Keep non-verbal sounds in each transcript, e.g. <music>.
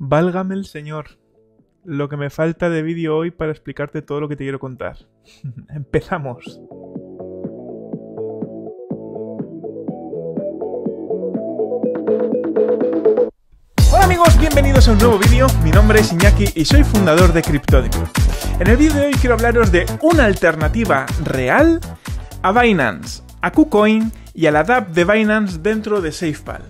Válgame el Señor. Lo que me falta de vídeo hoy para explicarte todo lo que te quiero contar. <laughs> Empezamos. Hola amigos, bienvenidos a un nuevo vídeo. Mi nombre es Iñaki y soy fundador de Cryptodemo. En el vídeo de hoy quiero hablaros de una alternativa real a Binance, a KuCoin y a la DAP de Binance dentro de SafePal.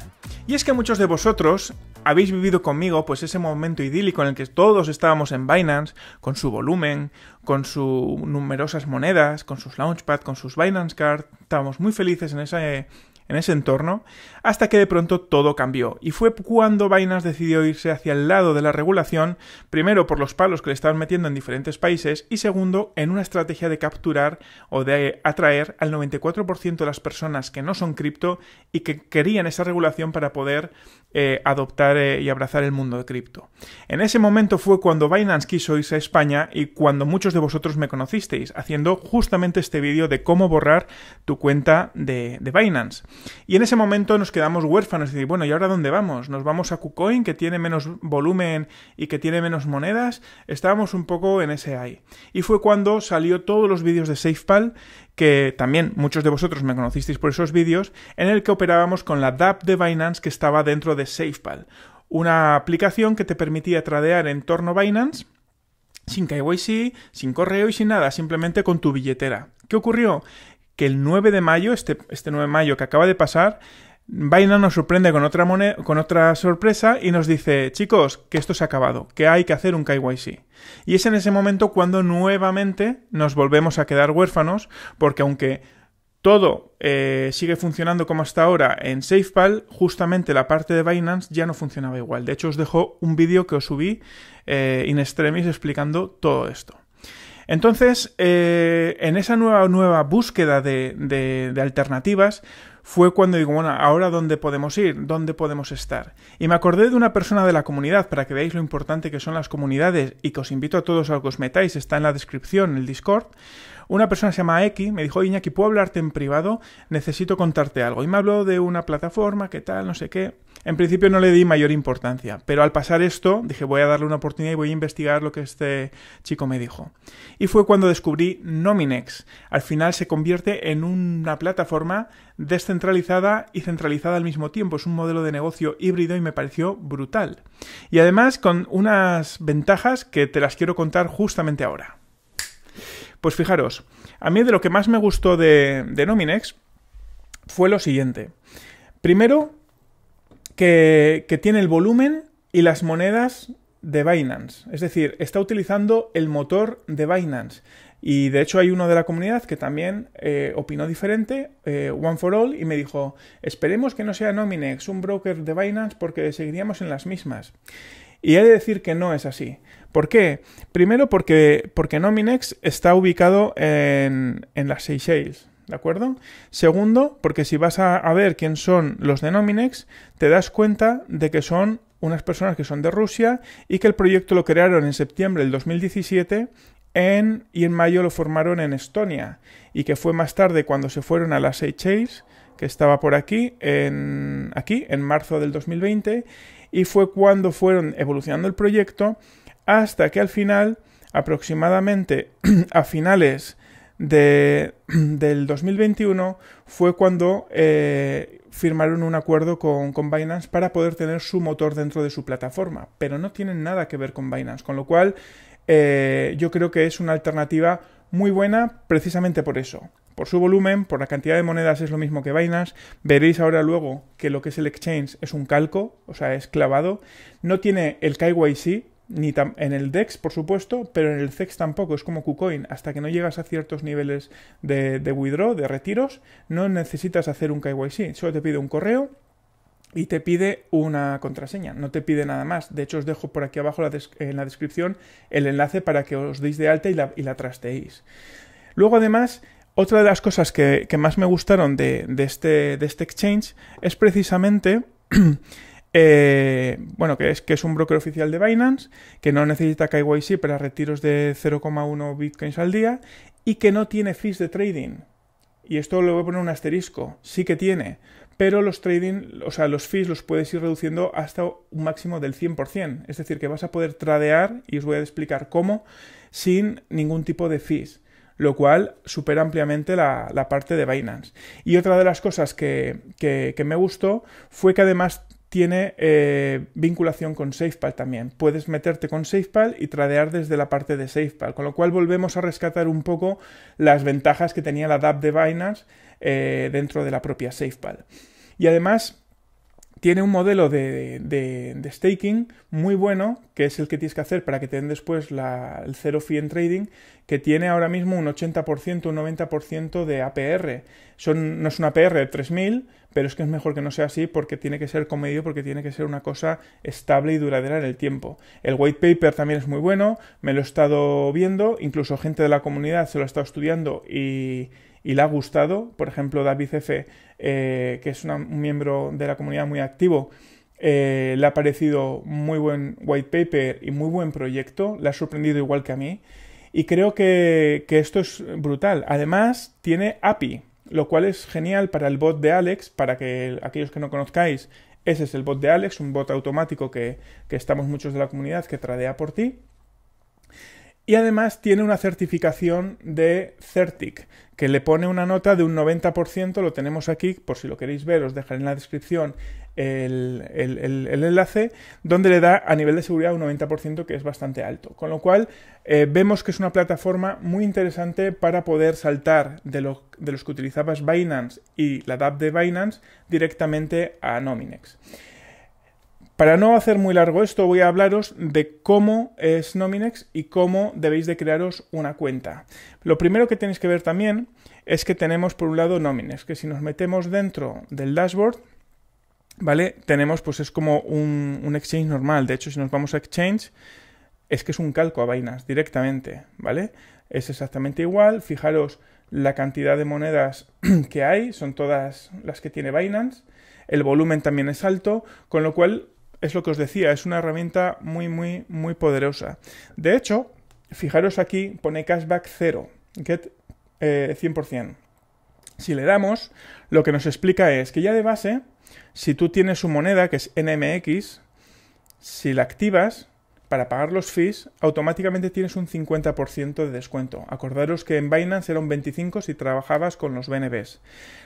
Y es que muchos de vosotros habéis vivido conmigo pues ese momento idílico en el que todos estábamos en Binance, con su volumen, con sus numerosas monedas, con sus launchpad, con sus Binance Card, estábamos muy felices en ese, en ese entorno, hasta que de pronto todo cambió. Y fue cuando Binance decidió irse hacia el lado de la regulación, primero por los palos que le estaban metiendo en diferentes países y segundo en una estrategia de capturar o de atraer al 94% de las personas que no son cripto y que querían esa regulación para poder eh, adoptar eh, y abrazar el mundo de cripto. En ese momento fue cuando Binance quiso irse a España y cuando muchos de vosotros me conocisteis, haciendo justamente este vídeo de cómo borrar tu cuenta de, Binance. Y en ese momento nos quedamos huérfanos y decir, bueno, ¿y ahora dónde vamos? ¿Nos vamos a KuCoin que tiene menos volumen y que tiene menos monedas? Estábamos un poco en ese ahí. Y fue cuando salió todos los vídeos de SafePal que también muchos de vosotros me conocisteis por esos vídeos, en el que operábamos con la DAP de Binance que estaba dentro de SafePal, una aplicación que te permitía tradear en torno a Binance sin KYC, sin correo y sin nada, simplemente con tu billetera. ¿Qué ocurrió? Que el 9 de mayo, este, este 9 de mayo que acaba de pasar, Binance nos sorprende con otra, con otra sorpresa y nos dice, chicos, que esto se ha acabado, que hay que hacer un KYC. Y es en ese momento cuando nuevamente nos volvemos a quedar huérfanos, porque aunque todo eh, sigue funcionando como hasta ahora en SafePal, justamente la parte de Binance ya no funcionaba igual. De hecho, os dejo un vídeo que os subí en eh, in extremis explicando todo esto. Entonces, eh, en esa nueva, nueva búsqueda de, de alternativas, fue cuando digo, bueno, ahora dónde podemos ir, dónde podemos estar. Y me acordé de una persona de la comunidad, para que veáis lo importante que son las comunidades y que os invito a todos a que os metáis, está en la descripción, en el Discord. Una persona se llama X me dijo, Iñaki, ¿puedo hablarte en privado? Necesito contarte algo. Y me habló de una plataforma, qué tal, no sé qué. En principio no le di mayor importancia, pero al pasar esto dije, voy a darle una oportunidad y voy a investigar lo que este chico me dijo. Y fue cuando descubrí Nominex. Al final se convierte en una plataforma descentralizada y centralizada al mismo tiempo. Es un modelo de negocio híbrido y me pareció brutal. Y además con unas ventajas que te las quiero contar justamente ahora. Pues fijaros, a mí de lo que más me gustó de, Nominex fue lo siguiente. Primero, que, tiene el volumen y las monedas de Binance. Es decir, está utilizando el motor de Binance. Y de hecho hay uno de la comunidad que también eh, opinó diferente, eh, One for All, y me dijo, esperemos que no sea Nominex, un broker de Binance, porque seguiríamos en las mismas. Y he de decir que no es así. ¿Por qué? Primero porque, porque Nominex está ubicado en, en las Seychelles. ¿De acuerdo? Segundo, porque si vas a, ver quién son los de Nominex, te das cuenta de que son unas personas que son de Rusia y que el proyecto lo crearon en septiembre del 2017 en, y en mayo lo formaron en Estonia y que fue más tarde cuando se fueron a las Seychelles, que estaba por aquí en, aquí en marzo del 2020 y fue cuando fueron evolucionando el proyecto hasta que al final, aproximadamente <clears throat> a finales <clears throat> del 2021, fue cuando eh, firmaron un acuerdo con, Binance para poder tener su motor dentro de su plataforma, pero no tienen nada que ver con Binance, con lo cual eh, yo creo que es una alternativa muy buena precisamente por eso. Por su volumen, por la cantidad de monedas es lo mismo que Binance. Veréis ahora luego que lo que es el exchange es un calco, o sea, es clavado. No tiene el KYC, ni en el DEX, por supuesto, pero en el CEX tampoco. Es como KuCoin. Hasta que no llegas a ciertos niveles de, de withdraw, de retiros, no necesitas hacer un KYC. Solo te pide un correo y te pide una contraseña, no te pide nada más. De hecho, os dejo por aquí abajo en la descripción el enlace para que os deis de alta y la, trasteéis. Luego, además, otra de las cosas que, más me gustaron este, de este exchange es precisamente <clears throat> Eh, bueno, que es, que es un broker oficial de Binance, que no necesita KYC para retiros de 0,1 bitcoins al día y que no tiene fees de trading. Y esto lo voy a poner un asterisco, sí que tiene, pero los trading, o sea, los fees los puedes ir reduciendo hasta un máximo del 100%, es decir, que vas a poder tradear, y os voy a explicar cómo, sin ningún tipo de fees lo cual supera ampliamente la, parte de Binance. Y otra de las cosas que, que, me gustó fue que además tiene eh, vinculación con SafePal también. Puedes meterte con SafePal y tradear desde la parte de SafePal, con lo cual volvemos a rescatar un poco las ventajas que tenía la DAP de Binance eh, dentro de la propia SafePal. Y además, tiene un modelo de, de, staking muy bueno, que es el que tienes que hacer para que te den después el cero fee en trading, que tiene ahora mismo un 80%, un 90% de APR. Son, no es un APR de 3000, pero es que es mejor que no sea así porque tiene que ser comedido, porque tiene que ser una cosa estable y duradera en el tiempo. El white paper también es muy bueno, me lo he estado viendo, incluso gente de la comunidad se lo ha estado estudiando y, y le ha gustado. Por ejemplo, David F eh, que es un miembro de la comunidad muy activo, eh, le ha parecido muy buen white paper y muy buen proyecto, le ha sorprendido igual que a mí. Y creo que, esto es brutal. Además, tiene API, lo cual es genial para el bot de Alex, para que aquellos que no conozcáis, ese es el bot de Alex, un bot automático que, que estamos muchos de la comunidad que tradea por ti. Y además tiene una certificación de Certic, que le pone una nota de un 90%, lo tenemos aquí, por si lo queréis ver, os dejaré en la descripción el, enlace, donde le da a nivel de seguridad un 90%, que es bastante alto. Con lo cual, eh, vemos que es una plataforma muy interesante para poder saltar de, de los que utilizabas Binance y la DAP de Binance directamente a Nominex. Para no hacer muy largo esto, voy a hablaros de cómo es Nominex y cómo debéis de crearos una cuenta. Lo primero que tenéis que ver también es que tenemos por un lado Nominex, que si nos metemos dentro del dashboard, ¿vale? Tenemos pues es como un, exchange normal. De hecho, si nos vamos a exchange, es que es un calco a Binance directamente, ¿vale? Es exactamente igual. Fijaros la cantidad de monedas <clears throat> que hay, son todas las que tiene Binance. El volumen también es alto, con lo cual es lo que os decía, es una herramienta muy, muy, muy poderosa. De hecho, fijaros aquí, pone cashback 0, get 100%. Eh, si le damos, lo que nos explica es que ya de base, si tú tienes su moneda, que es NMX, si la activas, para pagar los fees, automáticamente tienes un 50% de descuento. Acordaros que en Binance era un 25% si trabajabas con los BNBs.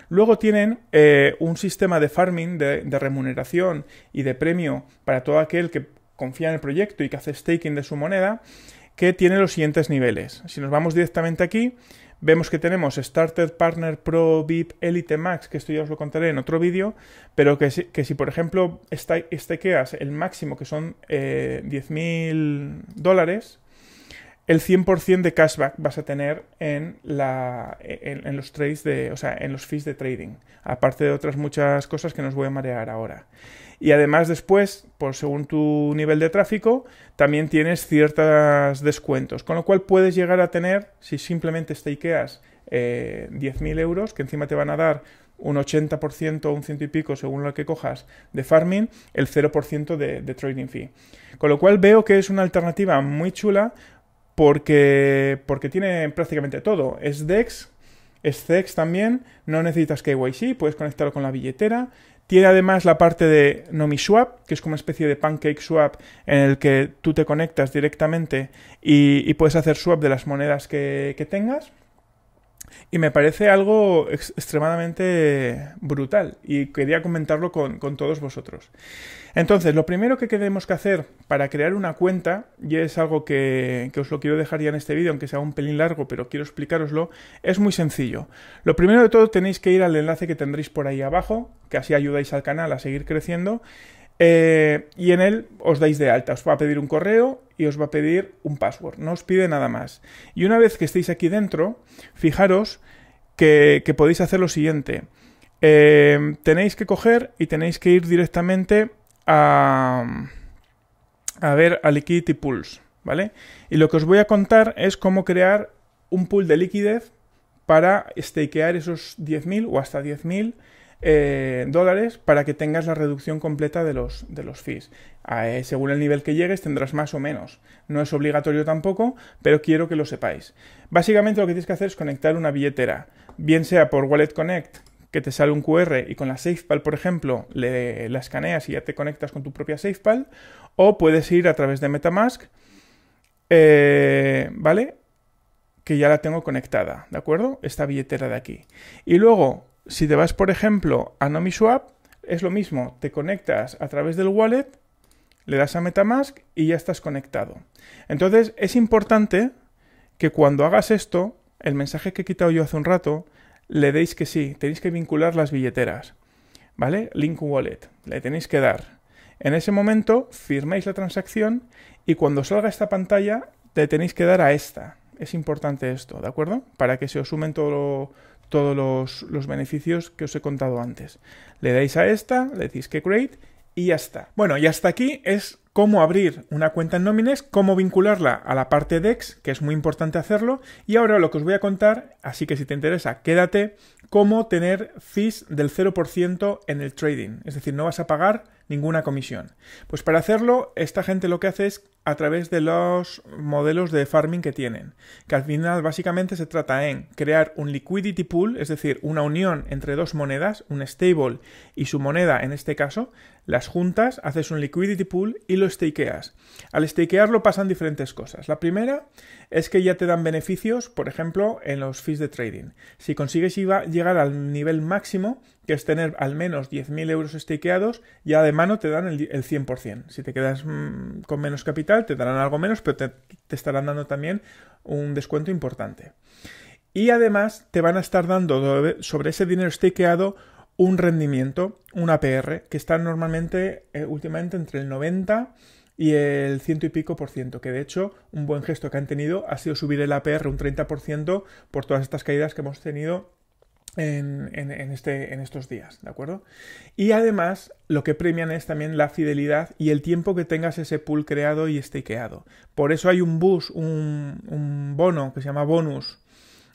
Luego tienen eh, un sistema de farming, de, de remuneración y de premio para todo aquel que confía en el proyecto y que hace staking de su moneda, que tiene los siguientes niveles. Si nos vamos directamente aquí, Vemos que tenemos Starter Partner Pro VIP Elite Max, que esto ya os lo contaré en otro vídeo, pero que si, que si por ejemplo stakeas el máximo, que son eh, 10.000 dólares, el 100% de cashback vas a tener en, la, en, los trades de, o sea, en los fees de trading, aparte de otras muchas cosas que nos voy a marear ahora. Y además después, por según tu nivel de tráfico, también tienes ciertos descuentos, con lo cual puedes llegar a tener, si simplemente stakeas eh, 10.000 euros, que encima te van a dar un 80% o un ciento y pico según lo que cojas de farming, el 0% de, trading fee. Con lo cual veo que es una alternativa muy chula porque, tiene prácticamente todo. Es DEX, es CEX también, no necesitas KYC, puedes conectarlo con la billetera. Tiene además la parte de NomiSwap, que es como una especie de pancake swap en el que tú te conectas directamente y, puedes hacer swap de las monedas que tengas. Y me parece algo extremadamente brutal y quería comentarlo con, todos vosotros. Entonces, lo primero que tenemos que hacer para crear una cuenta, y es algo que, que os lo quiero dejar ya en este vídeo, aunque sea un pelín largo, pero quiero explicaroslo, es muy sencillo. Lo primero de todo tenéis que ir al enlace que tendréis por ahí abajo, que así ayudáis al canal a seguir creciendo, eh, y en él os dais de alta, os va a pedir un correo y os va a pedir un password, no os pide nada más. Y una vez que estéis aquí dentro, fijaros que, podéis hacer lo siguiente. Eh, tenéis que coger y tenéis que ir directamente a, a ver a Liquidity Pools, ¿vale? Y lo que os voy a contar es cómo crear un pool de liquidez para stakear esos 10.000 o hasta 10.000 eh, dólares para que tengas la reducción completa de los, de los fees. Eh, según el nivel que llegues tendrás más o menos. No es obligatorio tampoco, pero quiero que lo sepáis. Básicamente lo que tienes que hacer es conectar una billetera, bien sea por Wallet Connect, que te sale un QR y con la SafePal, por ejemplo, la escaneas y ya te conectas con tu propia SafePal, o puedes ir a través de Metamask, eh, ¿vale? Que ya la tengo conectada, ¿de acuerdo? Esta billetera de aquí. Y luego si te vas, por ejemplo, a NomiSwap, es lo mismo, te conectas a través del wallet, le das a Metamask y ya estás conectado. Entonces, es importante que cuando hagas esto, el mensaje que he quitado yo hace un rato, le deis que sí, tenéis que vincular las billeteras, ¿vale? Link Wallet, le tenéis que dar. En ese momento firmáis la transacción y cuando salga esta pantalla te tenéis que dar a esta. Es importante esto, ¿de acuerdo? Para que se os sumen todo todos los, beneficios que os he contado antes. Le dais a esta, le decís que create y ya está. Bueno, y hasta aquí es cómo abrir una cuenta en nómines, cómo vincularla a la parte DEX, que es muy importante hacerlo, y ahora lo que os voy a contar, así que si te interesa, quédate, cómo tener fees del 0% en el trading. Es decir, no vas a pagar ninguna comisión. Pues para hacerlo, esta gente lo que hace es a través de los modelos de farming que tienen, que al final básicamente se trata en crear un liquidity pool, es decir, una unión entre dos monedas, un stable y su moneda en este caso, las juntas, haces un liquidity pool y lo stakeas. Al stakearlo pasan diferentes cosas. La primera es que ya te dan beneficios, por ejemplo, en los fees de trading. Si consigues llegar al nivel máximo, que es tener al menos 10.000 euros estiqueados, y de mano te dan el, 100%. Si te quedas mm, con menos capital, te darán algo menos, pero te, estarán dando también un descuento importante. Y además te van a estar dando sobre ese dinero stakeado un rendimiento, un APR, que está normalmente eh, últimamente entre el 90 y el ciento y pico por ciento, que de hecho un buen gesto que han tenido ha sido subir el APR un 30% por todas estas caídas que hemos tenido en, este, en estos días, ¿de acuerdo? Y además, lo que premian es también la fidelidad y el tiempo que tengas ese pool creado y stakeado. Por eso hay un bus, un, un bono que se llama bonus,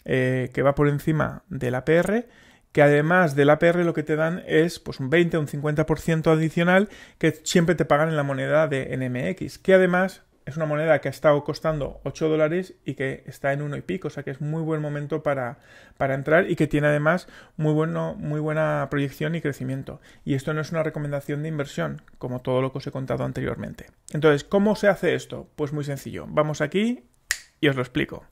eh, que va por encima del APR, que además del APR lo que te dan es pues un 20 o un 50% adicional que siempre te pagan en la moneda de NMX, que además es una moneda que ha estado costando 8 dólares y que está en uno y pico, o sea que es muy buen momento para, entrar y que tiene además muy, bueno, muy buena proyección y crecimiento. Y esto no es una recomendación de inversión, como todo lo que os he contado anteriormente. Entonces, ¿cómo se hace esto? Pues muy sencillo. Vamos aquí y os lo explico.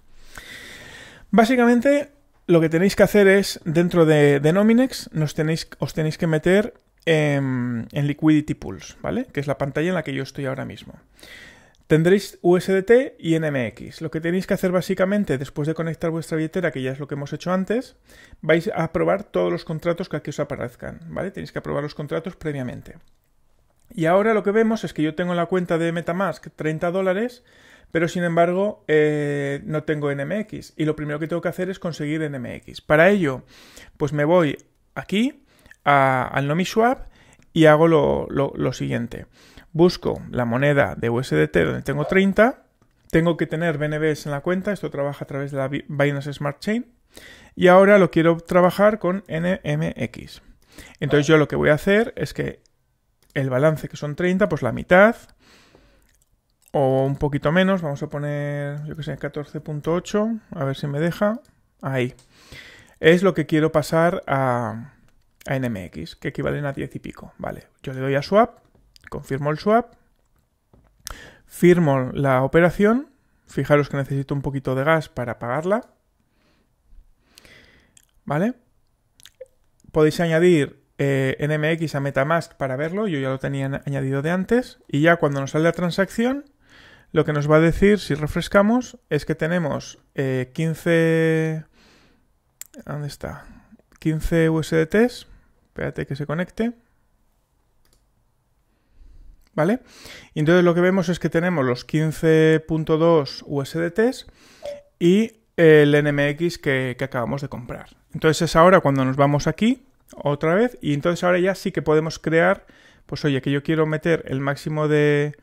Básicamente, lo que tenéis que hacer es, dentro de, Nominex, os tenéis que meter en, Liquidity Pools, ¿vale? Que es la pantalla en la que yo estoy ahora mismo. Tendréis USDT y NMX. Lo que tenéis que hacer básicamente después de conectar vuestra billetera, que ya es lo que hemos hecho antes, vais a aprobar todos los contratos que aquí os aparezcan, ¿vale? Tenéis que aprobar los contratos previamente. Y ahora lo que vemos es que yo tengo en la cuenta de Metamask 30 dólares, pero sin embargo eh, no tengo NMX. Y lo primero que tengo que hacer es conseguir NMX. Para ello, pues me voy aquí al NomiSwap y hago lo siguiente busco la moneda de USDT donde tengo 30, tengo que tener BNBs en la cuenta, esto trabaja a través de la Binance Smart Chain, y ahora lo quiero trabajar con NMX. Entonces yo lo que voy a hacer es que el balance que son 30, pues la mitad, o un poquito menos, vamos a poner, yo que sé, 14.8, a ver si me deja, ahí. Es lo que quiero pasar a, NMX, que equivalen a 10 y pico, vale. Yo le doy a swap confirmo el swap, firmo la operación, fijaros que necesito un poquito de gas para pagarla, ¿vale? Podéis añadir eh, NMX a Metamask para verlo, yo ya lo tenía añadido de antes, y ya cuando nos sale la transacción, lo que nos va a decir, si refrescamos, es que tenemos 15... Eh, ¿Dónde está? 15 USDTs, espérate que se conecte. ¿vale? Y entonces lo que vemos es que tenemos los 15.2 USDTs y el NMX que, acabamos de comprar. Entonces es ahora cuando nos vamos aquí otra vez y entonces ahora ya sí que podemos crear, pues oye, que yo quiero meter el máximo de,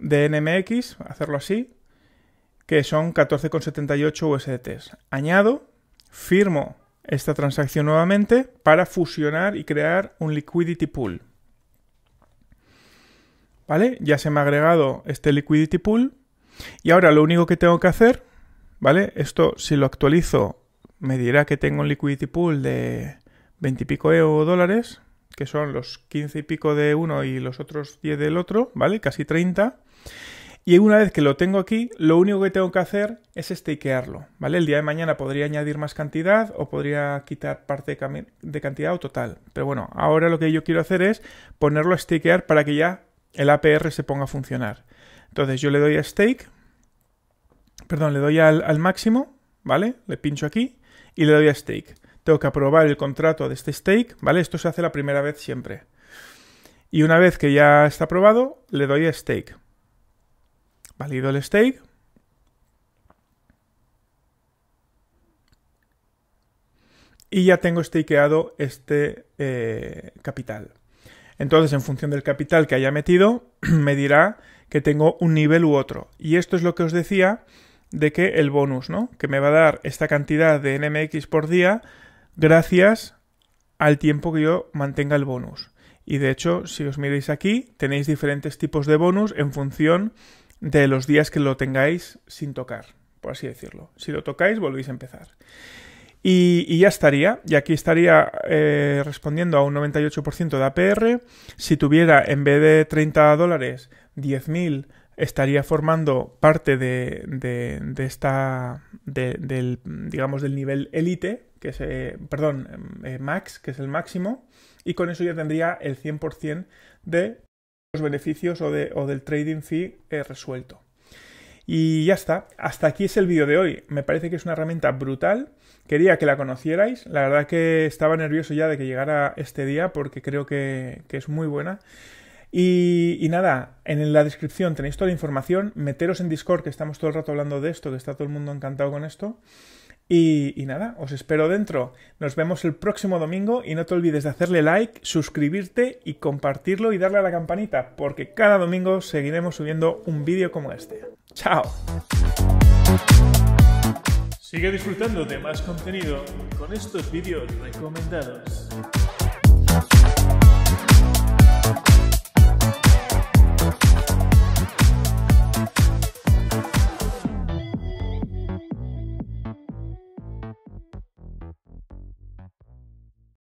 de NMX, hacerlo así, que son 14,78 USDTs. Añado, firmo esta transacción nuevamente para fusionar y crear un liquidity pool. ¿vale? Ya se me ha agregado este liquidity pool y ahora lo único que tengo que hacer, ¿vale? Esto si lo actualizo me dirá que tengo un liquidity pool de 20 y pico dólares, que son los 15 y pico de uno y los otros 10 del otro, ¿vale? Casi 30. Y una vez que lo tengo aquí, lo único que tengo que hacer es stakearlo, ¿vale? El día de mañana podría añadir más cantidad o podría quitar parte de, de cantidad o total. Pero bueno, ahora lo que yo quiero hacer es ponerlo a stakear para que ya el APR se ponga a funcionar. Entonces yo le doy a stake, perdón, le doy al, máximo, ¿vale? Le pincho aquí y le doy a stake. Tengo que aprobar el contrato de este stake, ¿vale? Esto se hace la primera vez siempre. Y una vez que ya está aprobado, le doy a stake. Valido el stake. Y ya tengo stakeado este eh, capital. Entonces, en función del capital que haya metido, <clears throat> me dirá que tengo un nivel u otro. Y esto es lo que os decía de que el bonus, ¿no? Que me va a dar esta cantidad de NMX por día gracias al tiempo que yo mantenga el bonus. Y de hecho, si os miráis aquí, tenéis diferentes tipos de bonus en función de los días que lo tengáis sin tocar, por así decirlo. Si lo tocáis, volvéis a empezar. Y, ya estaría. Y aquí estaría eh, respondiendo a un 98% de APR. Si tuviera en vez de 30 dólares 10.000, estaría formando parte de, esta, del, digamos, del nivel élite, que es, eh, perdón, eh, max, que es el máximo. Y con eso ya tendría el 100% de los beneficios o, o del trading fee resuelto. Y ya está, hasta aquí es el vídeo de hoy. Me parece que es una herramienta brutal. Quería que la conocierais. La verdad que estaba nervioso ya de que llegara este día porque creo que, es muy buena. Y, y, nada, en la descripción tenéis toda la información. Meteros en Discord, que estamos todo el rato hablando de esto, que está todo el mundo encantado con esto. Y, nada, os espero dentro. Nos vemos el próximo domingo y no te olvides de hacerle like, suscribirte y compartirlo y darle a la campanita, porque cada domingo seguiremos subiendo un vídeo como este. ¡Chao! Sigue disfrutando de más contenido con estos vídeos recomendados.